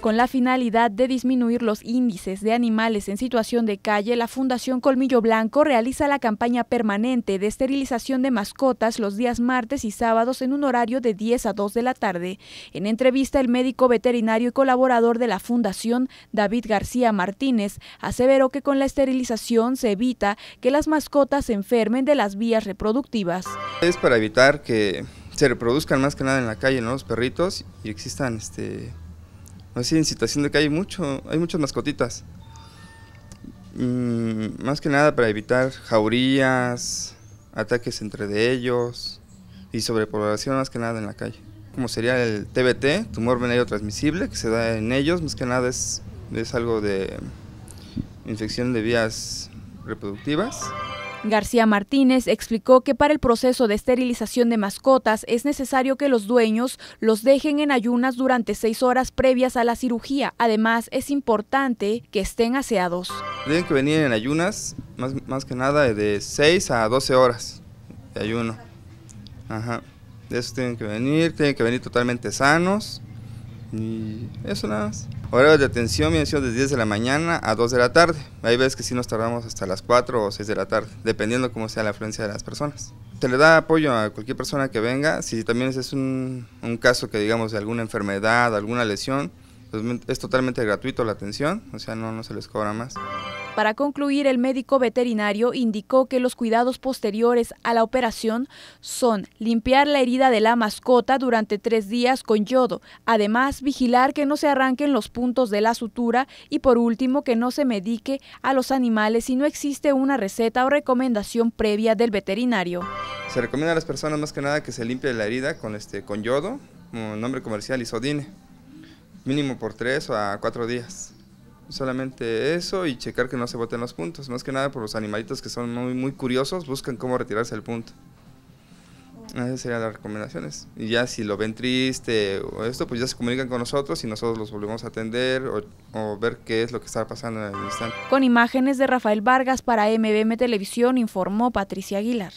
Con la finalidad de disminuir los índices de animales en situación de calle, la Fundación Colmillo Blanco realiza la campaña permanente de esterilización de mascotas los días martes y sábados en un horario de 10 a 2 de la tarde. En entrevista, el médico veterinario y colaborador de la Fundación, David García Martínez, aseveró que con la esterilización se evita que las mascotas se enfermen de las vías reproductivas. Es para evitar que se reproduzcan más que nada en la calle, ¿no? Los perritos y existan este Así en situación de que hay mucho, hay muchas mascotitas. Mm, más que nada para evitar jaurías, ataques entre de ellos y sobrepoblación más que nada en la calle. Como sería el TBT, tumor venéreo transmisible, que se da en ellos, más que nada es, es algo de infección de vías reproductivas. García Martínez explicó que para el proceso de esterilización de mascotas es necesario que los dueños los dejen en ayunas durante seis horas previas a la cirugía. Además, es importante que estén aseados. Tienen que venir en ayunas, más, que nada de seis a doce horas de ayuno. Ajá. De eso tienen que venir, tienen que venir totalmente sanos y eso nada más. Horarios de atención vienen desde de 10 de la mañana a 2 de la tarde. Hay veces que sí nos tardamos hasta las 4 o 6 de la tarde, dependiendo cómo sea la afluencia de las personas. Se le da apoyo a cualquier persona que venga. Si también es un, caso que digamos de alguna enfermedad, alguna lesión, pues, es totalmente gratuito la atención, o sea, no, no se les cobra más. Para concluir, el médico veterinario indicó que los cuidados posteriores a la operación son limpiar la herida de la mascota durante tres días con yodo, además vigilar que no se arranquen los puntos de la sutura y por último que no se medique a los animales si no existe una receta o recomendación previa del veterinario. Se recomienda a las personas más que nada que se limpie la herida con, este, con yodo, nombre comercial, isodine, mínimo por tres a cuatro días solamente eso y checar que no se boten los puntos. Más que nada por los animalitos que son muy, muy curiosos, buscan cómo retirarse el punto. Esas serían las recomendaciones. Y ya si lo ven triste o esto, pues ya se comunican con nosotros y nosotros los volvemos a atender o, o ver qué es lo que está pasando en el instante. Con imágenes de Rafael Vargas para MBM Televisión informó Patricia Aguilar.